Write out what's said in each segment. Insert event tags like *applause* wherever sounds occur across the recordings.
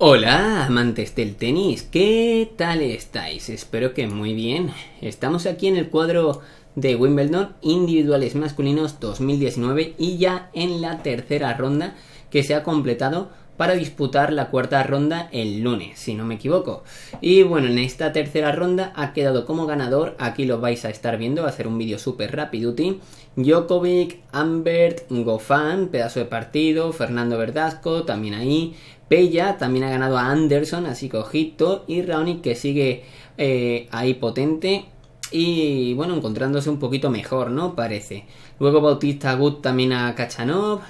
Hola amantes del tenis, ¿qué tal estáis? Espero que muy bien. Estamos aquí en el cuadro de Wimbledon individuales masculinos 2019 y ya en la tercera ronda que se ha completado para disputar la cuarta ronda el lunes, si no me equivoco. Y bueno, en esta tercera ronda ha quedado como ganador, aquí lo vais a estar viendo, va a ser un vídeo súper tío. Djokovic, Ambert, Gofan, pedazo de partido, Fernando Verdasco, también ahí, Pella, también ha ganado a Anderson, así que ojito, y Raonic que sigue eh, ahí potente, y bueno, encontrándose un poquito mejor, ¿no? Parece. Luego Bautista Gut también a Kachanov,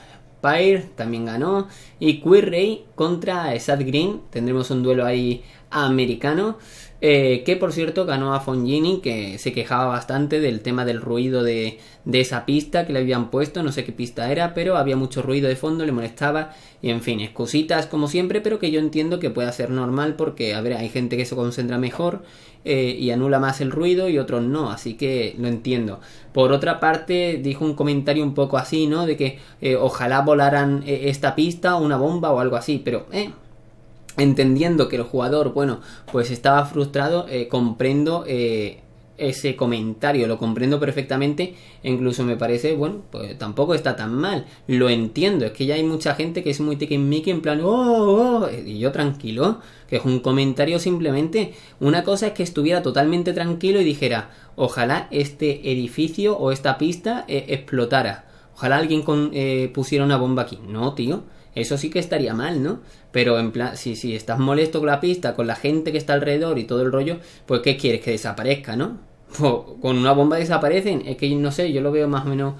Pyre también ganó. Y Queer contra Sad Green. Tendremos un duelo ahí americano. Eh, que por cierto ganó a Fongini, que se quejaba bastante del tema del ruido de, de, esa pista que le habían puesto, no sé qué pista era, pero había mucho ruido de fondo, le molestaba, y en fin, excusitas como siempre, pero que yo entiendo que pueda ser normal porque, a ver, hay gente que se concentra mejor eh, y anula más el ruido y otros no, así que lo entiendo. Por otra parte, dijo un comentario un poco así, ¿no? De que eh, ojalá volaran esta pista, una bomba o algo así, pero, eh entendiendo que el jugador, bueno, pues estaba frustrado, eh, comprendo eh, ese comentario, lo comprendo perfectamente, incluso me parece, bueno, pues tampoco está tan mal, lo entiendo, es que ya hay mucha gente que es muy tiquismiqui en plan, oh, oh" y yo tranquilo, que es un comentario simplemente, una cosa es que estuviera totalmente tranquilo y dijera, ojalá este edificio o esta pista eh, explotara, ojalá alguien con, pusiera una bomba aquí, no, tío, eso sí que estaría mal, ¿no? Pero en plan, si, si estás molesto con la pista, con la gente que está alrededor y todo el rollo, pues ¿qué quieres? Que desaparezca, ¿no? *laughs* con una bomba desaparecen. Es que no sé, yo lo veo más o menos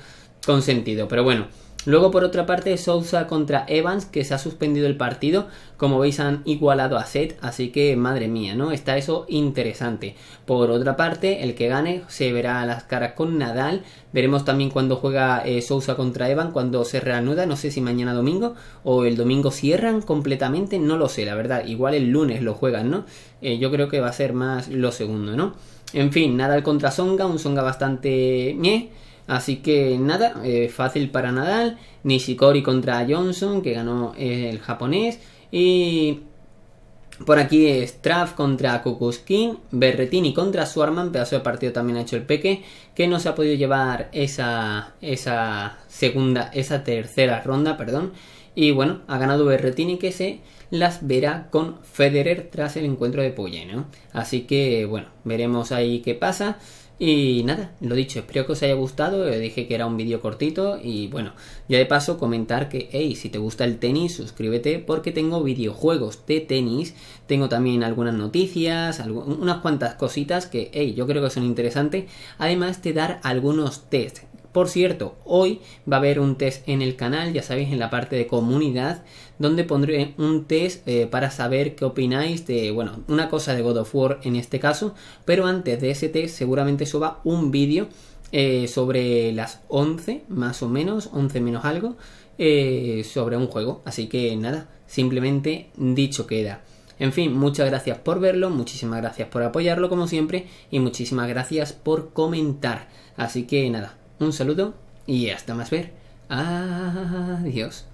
con sentido. Pero bueno, Luego, por otra parte, Sousa contra Evans, que se ha suspendido el partido. Como veis, han igualado a Seth. así que madre mía, ¿no? Está eso interesante. Por otra parte, el que gane se verá a las caras con Nadal. Veremos también cuando juega eh, Sousa contra Evans, cuando se reanuda. No sé si mañana domingo o el domingo cierran completamente, no lo sé, la verdad. Igual el lunes lo juegan, ¿no? Eh, yo creo que va a ser más lo segundo, ¿no? En fin, Nadal contra Songa, un Songa bastante mie. Así que nada, eh, fácil para Nadal. Nishikori contra Johnson, que ganó eh, el japonés. Y por aquí Straff contra Kukuskin, Berretini contra Swarman, pedazo de partido también ha hecho el Peque, que no se ha podido llevar esa, esa segunda, esa tercera ronda, perdón. Y bueno, ha ganado Berretini que se las verá con Federer tras el encuentro de ¿no? Así que bueno, veremos ahí qué pasa. Y nada, lo dicho, espero que os haya gustado, eh, dije que era un vídeo cortito y bueno, ya de paso comentar que, hey, si te gusta el tenis, suscríbete porque tengo videojuegos de tenis, tengo también algunas noticias, unas cuantas cositas que, hey, yo creo que son interesantes, además de dar algunos test por cierto, hoy va a haber un test en el canal, ya sabéis, en la parte de comunidad, donde pondré un test eh, para saber qué opináis de, bueno, una cosa de God of War en este caso, pero antes de ese test seguramente suba un vídeo eh, sobre las 11, más o menos, 11 menos algo, eh, sobre un juego. Así que nada, simplemente dicho queda. En fin, muchas gracias por verlo, muchísimas gracias por apoyarlo como siempre y muchísimas gracias por comentar. Así que nada, un saludo y hasta más ver. Adiós.